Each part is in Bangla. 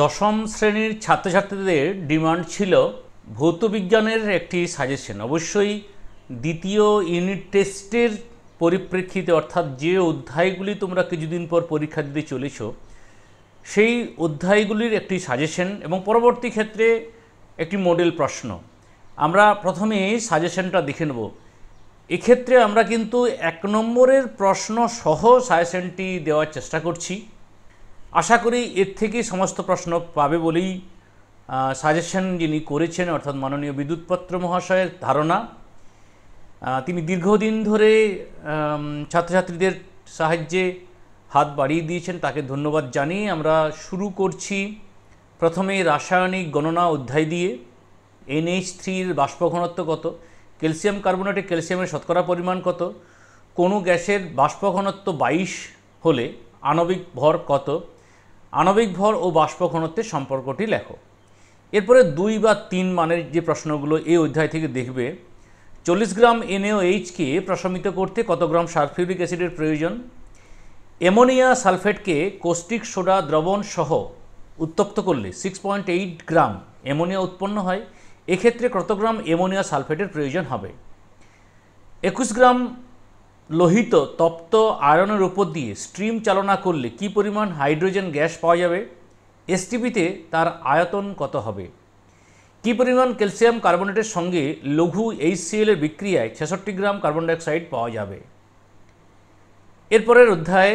দশম শ্রেণীর ছাত্রছাত্রীদের ডিমান্ড ছিল ভৌতবিজ্ঞানের একটি সাজেশন অবশ্যই দ্বিতীয় ইউনিট টেস্টের পরিপ্রেক্ষিতে অর্থাৎ যে অধ্যায়গুলি তোমরা কিছুদিন পর পরীক্ষা দিতে চলেছ সেই অধ্যায়গুলির একটি সাজেশন এবং পরবর্তী ক্ষেত্রে একটি মডেল প্রশ্ন আমরা প্রথমে সাজেশনটা দেখে নেব এক্ষেত্রে আমরা কিন্তু এক নম্বরের প্রশ্ন সহ সাজেশনটি দেওয়ার চেষ্টা করছি আশা করি এর থেকে সমস্ত প্রশ্ন পাবে বলেই সাজেশন যিনি করেছেন অর্থাৎ মাননীয় বিদ্যুৎপত্র মহাশয়ের ধারণা তিনি দীর্ঘদিন ধরে ছাত্রছাত্রীদের সাহায্যে হাত বাড়িয়ে দিয়েছেন তাকে ধন্যবাদ জানিয়ে আমরা শুরু করছি প্রথমে রাসায়নিক গণনা অধ্যায় দিয়ে এনএইচ থ্রির বাষ্পঘনত্ব কত ক্যালসিয়াম কার্বোনেটে ক্যালসিয়ামের শতকরা পরিমাণ কত কোনো গ্যাসের বাষ্পঘনত্ব বাইশ হলে আণবিক ভর কত আণবিক ভর ও বাষ্প ঘনত্বের সম্পর্কটি লেখো এরপরে দুই বা তিন মানের যে প্রশ্নগুলো এই অধ্যায় থেকে দেখবে চল্লিশ গ্রাম এনএওএইচকে প্রশমিত করতে কত গ্রাম সালফিউরিক অ্যাসিডের প্রয়োজন অ্যামোনিয়া সালফেটকে কোস্টিক সোডা দ্রবণ সহ উত্তপ্ত করলে six point eight gram ammonia উৎপন্ন হয় এক্ষেত্রে কত গ্রাম অ্যামোনিয়া সালফেটের প্রয়োজন হবে একুশ গ্রাম লোহিত তপ্ত আয়রনের উপর দিয়ে স্ট্রিম চালনা করলে কি পরিমাণ হাইড্রোজেন গ্যাস পাওয়া যাবে এসটিপিতে তার আয়তন কত হবে কি পরিমাণ ক্যালসিয়াম কার্বনেটের সঙ্গে লঘু এইচসিএলের বিক্রিয়ায় ছেষট্টি গ্রাম কার্বন ডাইঅক্সাইড পাওয়া যাবে এরপরের অধ্যায়ে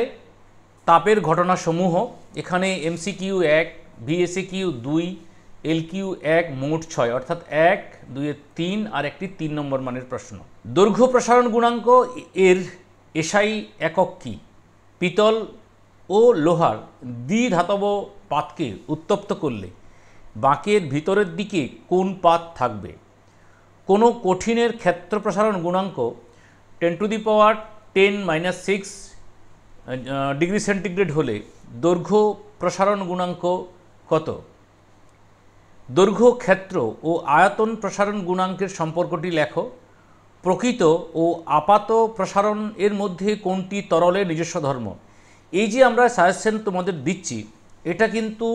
তাপের ঘটনাসমূহ এখানে এমসিকিউ এক ভিএসি কিউ দুই এলকিউ এক মোট ছয় অর্থাৎ এক দুয়ে তিন আর একটি তিন নম্বর মানের প্রশ্ন দৈর্ঘ্য প্রসারণ গুণাঙ্ক এর এসআই একক কি পিতল ও লোহার দ্বিধাতব পাতকে উত্তপ্ত করলে বাঁকের ভিতরের দিকে কোন পাত থাকবে কোনো কঠিনের ক্ষেত্র প্রসারণ গুণাঙ্ক ten to the power ten minus six degree centigrade হলে দৈর্ঘ্য প্রসারণ গুণাঙ্ক কত দৈর্ঘ্য ক্ষেত্র ও আয়তন প্রসারণ গুণাঙ্কের সম্পর্কটি লেখো প্রকৃত ও আপাত প্রসারণ এর মধ্যে কোনটি তরলের নিজস্ব ধর্ম এই যে আমরা সাজেশন তোমাদের দিচ্ছি এটা কিন্তু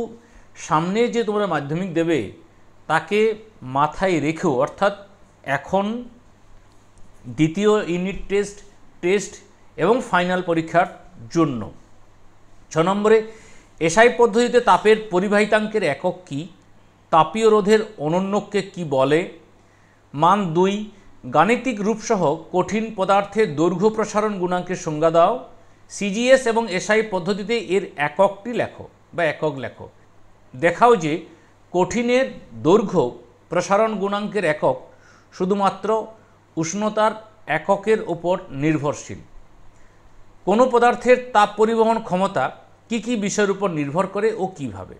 সামনে যে তোমরা মাধ্যমিক দেবে তাকে মাথায় রেখেও অর্থাৎ এখন দ্বিতীয় ইউনিট টেস্ট টেস্ট এবং ফাইনাল পরীক্ষার জন্য ছ নম্বরে এসআই পদ্ধতিতে তাপের পরিবাহিতাঙ্কের একক কী তাপীয় রোধের অনন্যকে কি বলে মান দুই গাণিতিক রূপসহ কঠিন পদার্থের দৈর্ঘ্য প্রসারণ গুণাঙ্কের সংজ্ঞা দাও সিজিএস এবং এসআই পদ্ধতিতে এর এককটি লেখো বা একক লেখো দেখাও যে কঠিনের দৈর্ঘ্য প্রসারণ গুণাঙ্কের একক শুধুমাত্র উষ্ণতার এককের ওপর নির্ভরশীল কোনো পদার্থের তাপ পরিবহন ক্ষমতা কি কি বিষয়ের উপর নির্ভর করে ও কিভাবে।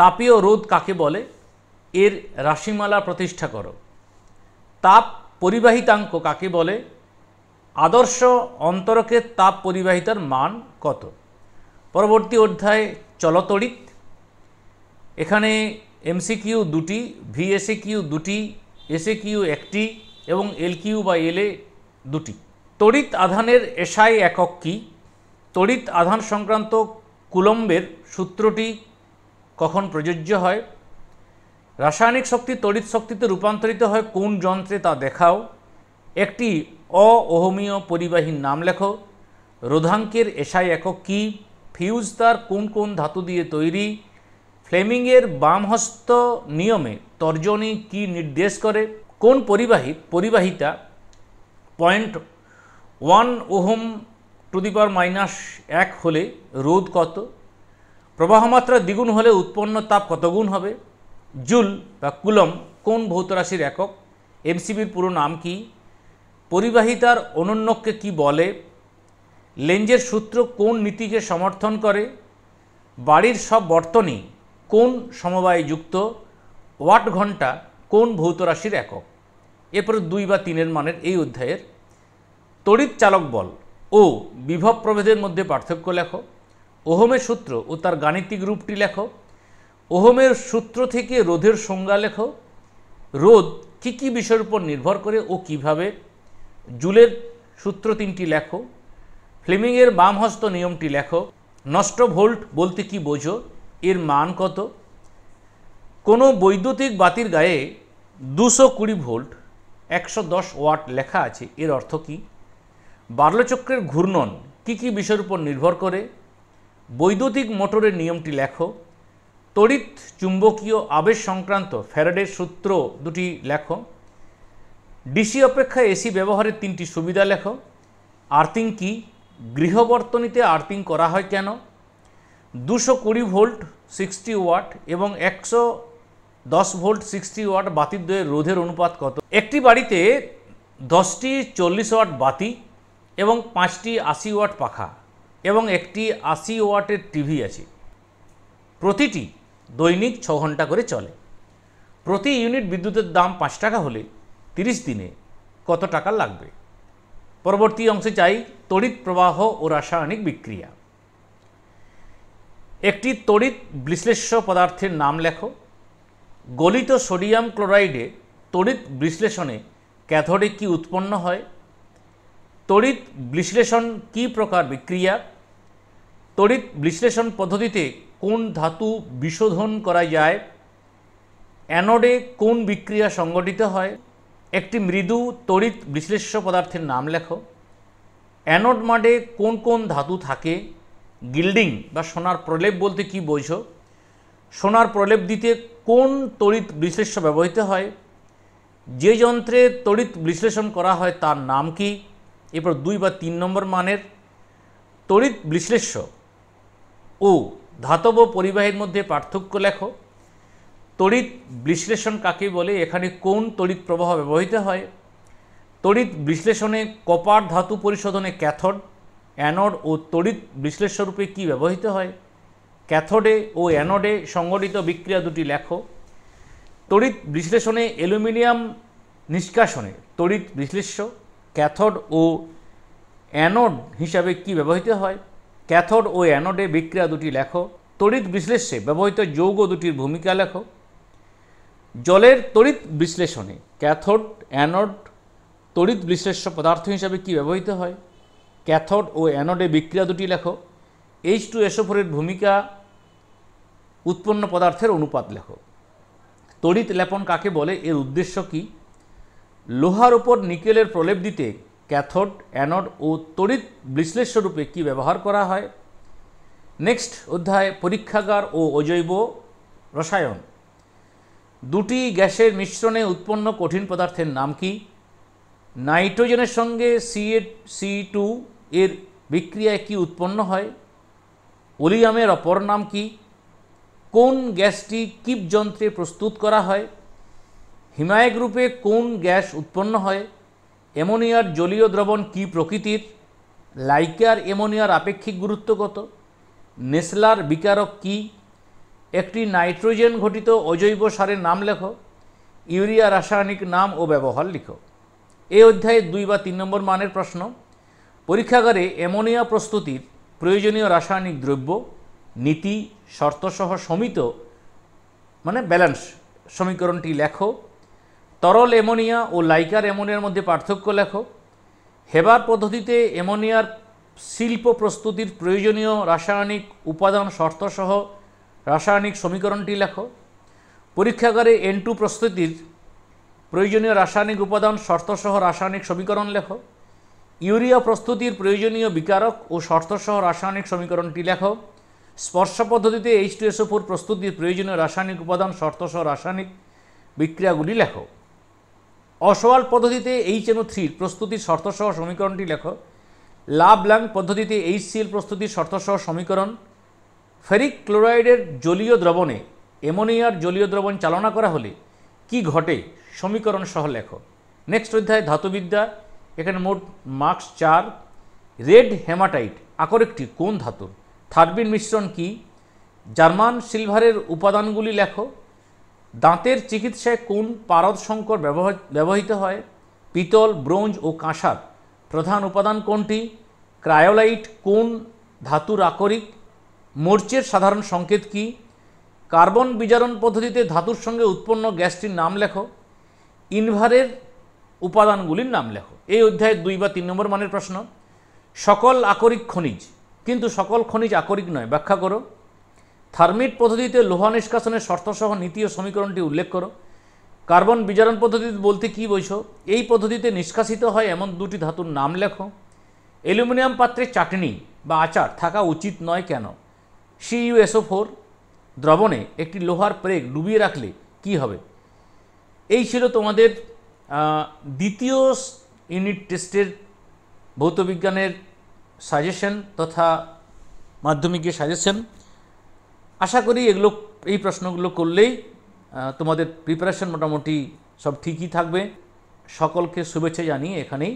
তাপীয় রোধ কাকে বলে এর রাশিমালা প্রতিষ্ঠা করো তাপ পরিবাহিতাঙ্ক কাকে বলে আদর্শ অন্তরকের তাপ পরিবাহিতার মান কত পরবর্তী অধ্যায় চলতড়িৎ এখানে এমসিকিউ দুটি ভিএসএ কিউ দুটি এসএ কিউ একটি এবং এল কিউ বা এলএ দুটি তড়িৎ আধানের এসআই একক কী তড়িৎ আধান সংক্রান্ত কুলম্বের সূত্রটি কখন প্রযোজ্য হয় রাসায়নিক শক্তি তড়িৎ শক্তিতে রূপান্তরিত হয় কোন যন্ত্রে তা দেখাও একটি অহমীয় পরিবাহীর নাম লেখো রোধাঙ্কের এসআই একক কী ফিউজ তার কোন কোন ধাতু দিয়ে তৈরি ফ্লেমিংয়ের বামহস্ত নিয়মে তর্জনী কি নির্দেশ করে কোন পরিবাহী পরিবাহিতা point one ohm to the power minus এক হলে রোধ কত প্রবাহমাত্রা দ্বিগুণ হলে উৎপন্ন তাপ কতগুণ হবে জুল বা কুলম কোন ভৌতরাশির একক এমসিবির পুরো নাম কি পরিবাহিতার অনন্যককে কি বলে লেঞ্জের সূত্র কোন নীতিকে সমর্থন করে বাড়ির সব বর্তনই কোন সমবায়ে যুক্ত ওয়াট ঘন্টা কোন ভৌতরাশির একক এরপরে দুই বা তিনের মানের এই অধ্যায়ের তড়িৎ চালক বল ও বিভব প্রভেদের মধ্যে পার্থক্য লেখক ওহমের সূত্র ও তার গাণিতিক রূপটি লেখো ওহমের সূত্র থেকে রোধের সংজ্ঞা লেখো রোধ কী কী বিষয়ের উপর নির্ভর করে ও কিভাবে জুলের সূত্র তিনটি লেখো ফ্লেমিংয়ের বামহস্ত নিয়মটি লেখো নষ্ট ভোল্ট বলতে কি বোঝো এর মান কত কোনো বৈদ্যুতিক বাতির গায়ে দুশো কুড়ি ভোল্ট একশো দশ ওয়াট লেখা আছে এর অর্থ কী বার্লচক্রের ঘূর্ণন কী কী বিষয়ের উপর নির্ভর করে বৈদ্যুতিক মোটরের নিয়মটি লেখো তড়িৎ চুম্বকীয় আবেশ সংক্রান্ত ফ্যারাডের সূত্র দুটি লেখো ডিসি অপেক্ষা এসি ব্যবহারের তিনটি সুবিধা লেখো আর্থিং কি গৃহবর্তনীতে আর্থিং করা হয় কেন দুশো কুড়ি ভোল্ট সিক্সটি ওয়াট এবং একশো দশ ভোল্ট সিক্সটি ওয়াট বাতির দয়ের রোধের অনুপাত কত একটি বাড়িতে দশটি চল্লিশ ওয়াট বাতি এবং পাঁচটি আশি ওয়াট পাখা এবং একটি আশি ওয়াটের টিভি আছে প্রতিটি দৈনিক ছ ঘন্টা করে চলে প্রতি ইউনিট বিদ্যুতের দাম পাঁচ টাকা হলে তিরিশ দিনে কত টাকা লাগবে পরবর্তী অংশে চাই তড়িৎ প্রবাহ ও রাসায়নিক বিক্রিয়া একটি তড়িৎ বিশ্লেষ্য পদার্থের নাম লেখো গলিত সোডিয়াম ক্লোরাইডে তড়িৎ বিশ্লেষণে ক্যাথোডিক কি উৎপন্ন হয় তড়িৎ বিশ্লেষণ কি প্রকার বিক্রিয়া তড়িৎ বিশ্লেষণ পদ্ধতিতে কোন ধাতু বিশোধন করা যায় অ্যানোডে কোন বিক্রিয়া সংগঠিত হয় একটি মৃদু তড়িৎ বিশ্লেষ্য পদার্থের নাম লেখো অ্যানোড মাডে কোন কোন ধাতু থাকে গিল্ডিং বা সোনার প্রলেপ বলতে কি বোঝো সোনার প্রলেপ দিতে কোন তড়িৎ বিশ্লেষ্য ব্যবহৃত হয় যে যন্ত্রে তড়িৎ বিশ্লেষণ করা হয় তার নাম কী এরপর দুই বা তিন নম্বর মানের তড়িৎ বিশ্লেষ্য ও ধাতব পরিবাহের মধ্যে পার্থক্য লেখো তড়িৎ বিশ্লেষণ কাকে বলে এখানে কোন তড়িৎ প্রবাহ ব্যবহৃত হয় তড়িৎ বিশ্লেষণে কপার ধাতু পরিশোধনে ক্যাথড অ্যানড ও তড়িৎ বিশ্লেষ্যরূপে কি ব্যবহৃত হয় ক্যাথডে ও অ্যানডে সংগঠিত বিক্রিয়া দুটি লেখো তড়িৎ বিশ্লেষণে অ্যালুমিনিয়াম নিষ্কাশনে তড়িৎ বিশ্লেষ্য ক্যাথড ও অ্যানোড হিসাবে কি ব্যবহৃত হয় ক্যাথড ও অ্যানোডে বিক্রিয়া দুটি লেখো তড়িৎ বিশ্লেষে ব্যবহৃত যৌগ দুটির ভূমিকা লেখো জলের তড়িৎ বিশ্লেষণে ক্যাথোড অ্যানোড তড়িৎ বিশ্লেষ্য পদার্থ হিসাবে কি ব্যবহৃত হয় ক্যাথড ও অ্যানোডে বিক্রিয়া দুটি লেখো এইচ টু এসোফোরের ভূমিকা উৎপন্ন পদার্থের অনুপাত লেখো তড়িৎ লেপন কাকে বলে এর উদ্দেশ্য কী লোহার উপর নিকেলের প্রলেপ দিতে ক্যাথড অ্যানড ও তড়িৎ বিশ্লেষ্যরূপে কি ব্যবহার করা হয় নেক্সট অধ্যায় পরীক্ষাগার ও অজৈব রসায়ন দুটি গ্যাসের মিশ্রণে উৎপন্ন কঠিন পদার্থের নাম কি নাইট্রোজেনের সঙ্গে সিএ সি টু এর বিক্রিয়ায় কি উৎপন্ন হয় ওলিয়ামের অপর নাম কি কোন গ্যাসটি কিপ যন্ত্রে প্রস্তুত করা হয় হিমায়ক রূপে কোন গ্যাস উৎপন্ন হয় অ্যামোনিয়ার জলীয় দ্রবণ কি প্রকৃতির লাইকার অ্যামোনিয়ার আপেক্ষিক গুরুত্ব কত নেসলার বিকারক কি একটি নাইট্রোজেন ঘটিত অজৈব সারের নাম লেখো ইউরিয়া রাসায়নিক নাম ও ব্যবহার লিখো এই অধ্যায়ে দুই বা তিন নম্বর মানের প্রশ্ন পরীক্ষাগারে অ্যামোনিয়া প্রস্তুতির প্রয়োজনীয় রাসায়নিক দ্রব্য নীতি শর্তসহ সমিত মানে ব্যালেন্স সমীকরণটি লেখো তরল এমোনিয়া ও লাইকার এমোনিয়ার মধ্যে পার্থক্য লেখো হেবার পদ্ধতিতে এমোনিয়ার শিল্প প্রস্তুতির প্রয়োজনীয় রাসায়নিক উপাদান শর্তসহ রাসায়নিক সমীকরণটি লেখো পরীক্ষাগারে এন টু প্রস্তুতির প্রয়োজনীয় রাসায়নিক উপাদান শর্তসহ রাসায়নিক সমীকরণ লেখো ইউরিয়া প্রস্তুতির প্রয়োজনীয় বিকারক ও শর্তসহ রাসায়নিক সমীকরণটি লেখো স্পর্শ পদ্ধতিতে এইচ টু এসও ফোর প্রস্তুতির প্রয়োজনীয় রাসায়নিক উপাদান শর্তসহ রাসায়নিক বিক্রিয়াগুলি লেখো অসওয়াল পদ্ধতিতে এইচ এন ও থ্রির প্রস্তুতির শর্তসহ সমীকরণটি লেখো ল্যাং পদ্ধতিতে এইচ এল প্রস্তুতির শর্তসহ সমীকরণ ফেরিক ক্লোরাইডের জলীয় দ্রবণে এমোনিয়ার জলীয় দ্রবণ চালনা করা হলে কি ঘটে সমীকরণ সহ লেখো নেক্সট অধ্যায় ধাতুবিদ্যা এখানে মোট মার্কস চার রেড হেমাটাইট আকর একটি কোন ধাতুর থার্বিন মিশ্রণ কি জার্মান সিলভারের উপাদানগুলি লেখো দাঁতের চিকিৎসায় কোন পারদ শঙ্কর ব্যবহৃত হয় পিতল ব্রোঞ্জ ও কাঁসার প্রধান উপাদান কোনটি ক্রায়োলাইট কোন ধাতুর আকরিক মোর্চের সাধারণ সংকেত কি কার্বন বিজারণ পদ্ধতিতে ধাতুর সঙ্গে উৎপন্ন গ্যাসটির নাম লেখো ইনভারের উপাদানগুলির নাম লেখো এই অধ্যায়ে দুই বা তিন নম্বর মানের প্রশ্ন সকল আকরিক খনিজ কিন্তু সকল খনিজ আকরিক নয় ব্যাখ্যা করো থার্মিট পদ্ধতিতে লোহা নিষ্কাশনের শর্তসহ নীতি ও সমীকরণটি উল্লেখ করো কার্বন বিজারণ পদ্ধতি বলতে কি বৈছ এই পদ্ধতিতে নিষ্কাশিত হয় এমন দুটি ধাতুর নাম লেখো অ্যালুমিনিয়াম পাত্রে চাটনি বা আচার থাকা উচিত নয় কেন সিইউএসও ফোর দ্রবণে একটি লোহার প্রেগ ডুবিয়ে রাখলে কি হবে এই ছিল তোমাদের দ্বিতীয় ইউনিট টেস্টের ভৌতবিজ্ঞানের সাজেশন তথা মাধ্যমিকের সাজেশন আশা করি এগুলো এই প্রশ্নগুলো করলেই তোমাদের প্রিপারেশন মোটামুটি সব ঠিকই থাকবে সকলকে শুভেচ্ছা জানিয়ে এখানেই